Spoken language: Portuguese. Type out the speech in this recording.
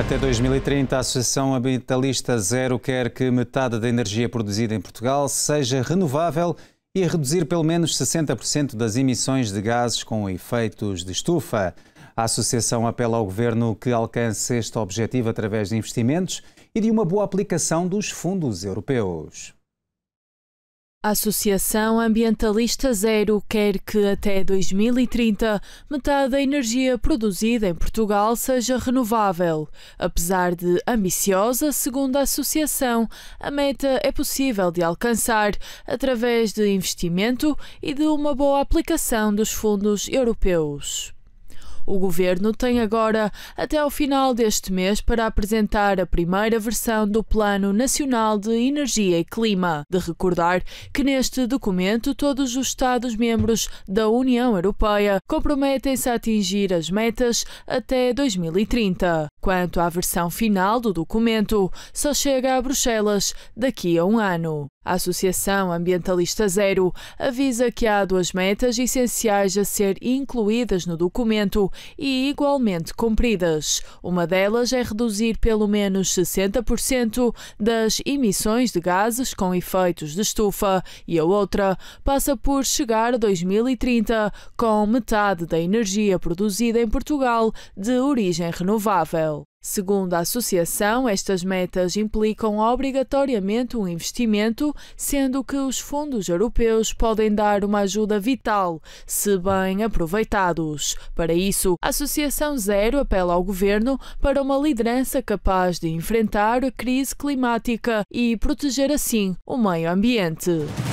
Até 2030, a Associação Ambientalista Zero quer que metade da energia produzida em Portugal seja renovável e reduzir pelo menos 60% das emissões de gases com efeitos de estufa. A associação apela ao governo que alcance este objetivo através de investimentos e de uma boa aplicação dos fundos europeus. A Associação Ambientalista Zero quer que até 2030 metade da energia produzida em Portugal seja renovável. Apesar de ambiciosa, segundo a associação, a meta é possível de alcançar através de investimento e de uma boa aplicação dos fundos europeus. O governo tem agora até ao final deste mês para apresentar a primeira versão do Plano Nacional de Energia e Clima. De recordar que neste documento todos os Estados-membros da União Europeia comprometem-se a atingir as metas até 2030 quanto à versão final do documento, só chega a Bruxelas daqui a um ano. A Associação Ambientalista Zero avisa que há duas metas essenciais a ser incluídas no documento e igualmente cumpridas. Uma delas é reduzir pelo menos 60% das emissões de gases com efeitos de estufa e a outra passa por chegar a 2030 com metade da energia produzida em Portugal de origem renovável. Segundo a associação, estas metas implicam obrigatoriamente um investimento, sendo que os fundos europeus podem dar uma ajuda vital, se bem aproveitados. Para isso, a Associação Zero apela ao governo para uma liderança capaz de enfrentar a crise climática e proteger assim o meio ambiente.